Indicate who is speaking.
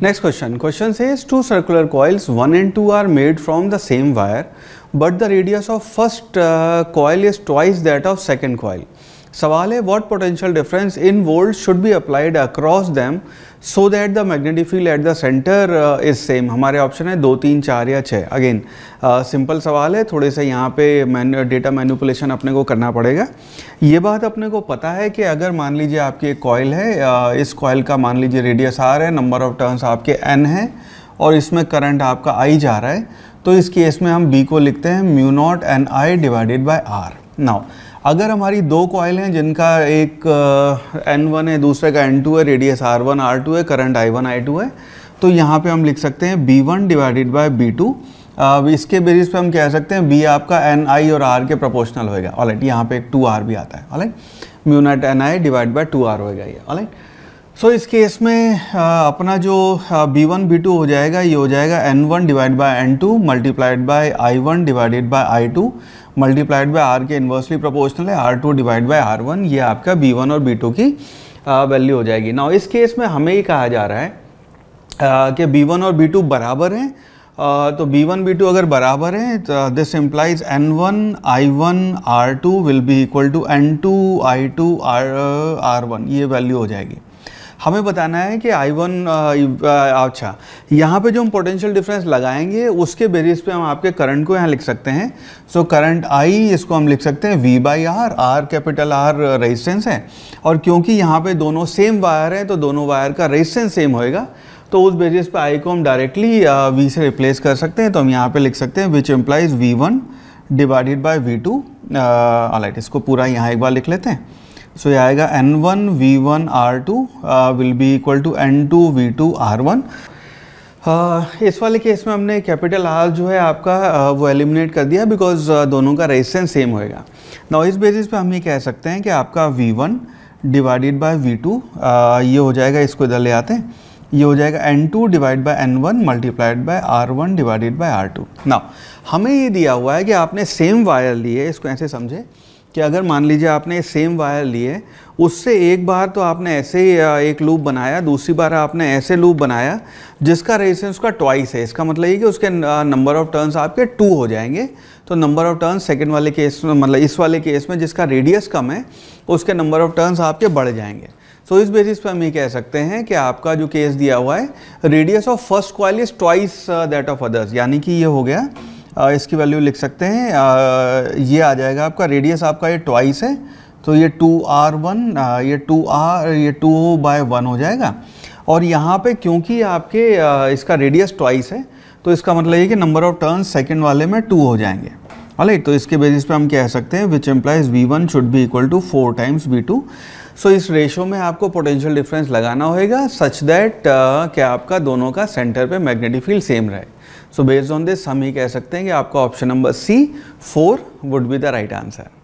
Speaker 1: Next question. Question says two circular coils 1 and 2 are made from the same wire but the radius of first uh, coil is twice that of second coil. सवाल है what potential difference in volt should be applied across them so that the magnetic field at the centre is same हमारे option है दो तीन चार या छः again simple सवाल है थोड़े से यहाँ पे मैन डेटा मैनुपुलेशन अपने को करना पड़ेगा ये बात अपने को पता है कि अगर मान लीजिए आपकी एक कॉयल है uh, इस कॉयल का मान लीजिए रेडियस आर है नंबर ऑफ टर्न्स आपके एन है और इसमें करंट आपका आई जा रहा है तो इस केस में हम बी को लिखते हैं mu naught N I divided by R now अगर हमारी दो कॉयल हैं जिनका एक एन वन है दूसरे का एन टू है radius R one R two है current I one I two है तो यहाँ पे हम लिख सकते हैं B one divided by B two अब इसके बेसिस पे हम कह सकते हैं बी आपका एन आई और आर के प्रोपोर्शनल होएगा ऑलराइट यहाँ पे एक टू आर भी आता है alright mu naught N I divide by two R होएगा ये ऑलराइट सो इस केस में आ, अपना जो बी वन बी टू हो जाएगा ये हो जाएगा N one divide by N two multiplied by I one divided by I two multiplied by R के इन्वर्सली प्रोपोर्शनल है R two divide by R one ये आपका बी वन और बी टू की वैल्यू हो जाएगी ना इस केस में हमें ही कहा जा रहा है कि बी वन और बी टू बराबर हैं तो बी वन बी टू अगर बराबर हैं तो this implies N one I one R two will be equal to N two I two R R one ये वैल्यू हो जाएगी हमें बताना है कि आई वन uh, uh, अच्छा यहाँ पे जो हम पोटेंशियल डिफरेंस लगाएंगे उसके बेरिस पे हम आपके करंट को यहाँ लिख सकते हैं सो करंट आई इसको हम लिख सकते हैं V by R R capital R resistance है और क्योंकि यहाँ पे दोनों सेम वायर है तो दोनों वायर का रेजिस्टेंस सेम होएगा तो उस बेसिस पे आई को हम डायरेक्टली वी uh, से रिप्लेस कर सकते हैं तो हम यहाँ पर लिख सकते हैं which implies V one divided by V two इसको पूरा यहाँ एक बार लिख लेते हैं सो ये आएगा N one V one R two will be equal to N two V two R one इस वाले केस में हमने कैपिटल आर जो है आपका uh, वो एलिमिनेट कर दिया बिकॉज uh, दोनों का रेजिस्टेंस सेम होएगा ना इस बेसिस पे हम ये कह सकते हैं कि आपका V one divided by V two ये हो जाएगा इसको इधर ले आते हैं ये हो जाएगा N two divide by N one multiplied by R one divided by R two ना हमें ये दिया हुआ है कि आपने सेम वायर लिए इसको ऐसे समझे कि अगर मान लीजिए आपने सेम वायर लिए उससे एक बार तो आपने ऐसे ही एक लूप बनाया दूसरी बार आपने ऐसे लूप बनाया जिसका रेजिस्टेंस उसका ट्वाइस है इसका मतलब ये कि उसके नंबर ऑफ टर्न्स आपके टू हो जाएंगे तो नंबर ऑफ टर्न्स सेकंड वाले केस में मतलब इस वाले केस में जिसका रेडियस कम है उसके नंबर ऑफ टर्न्स आपके बढ़ जाएंगे सो so, इस बेसिस पर हम ये कह सकते हैं कि आपका जो केस दिया हुआ है radius of first coil is twice that of others यानी कि ये हो गया इसकी वैल्यू लिख सकते हैं ये आ जाएगा आपका रेडियस आपका ये ट्वाइस है तो ये टू आर वन ये टू आर ये टू बाय वन हो जाएगा और यहाँ पे क्योंकि आपके इसका रेडियस ट्वाइस है तो इसका मतलब ये कि नंबर ऑफ टर्न सेकेंड वाले में टू हो जाएंगे राइट तो इसके बेसिस पे हम कह सकते हैं which implies V one should be equal to four times V two so इस रेशो में आपको पोटेंशियल डिफरेंस लगाना होगा सच दैट क्या आपका दोनों का सेंटर पे मैग्नेटिक फील्ड सेम रहे सो बेस्ड ऑन दिस हम ये कह सकते हैं कि आपका option number C four would be the right answer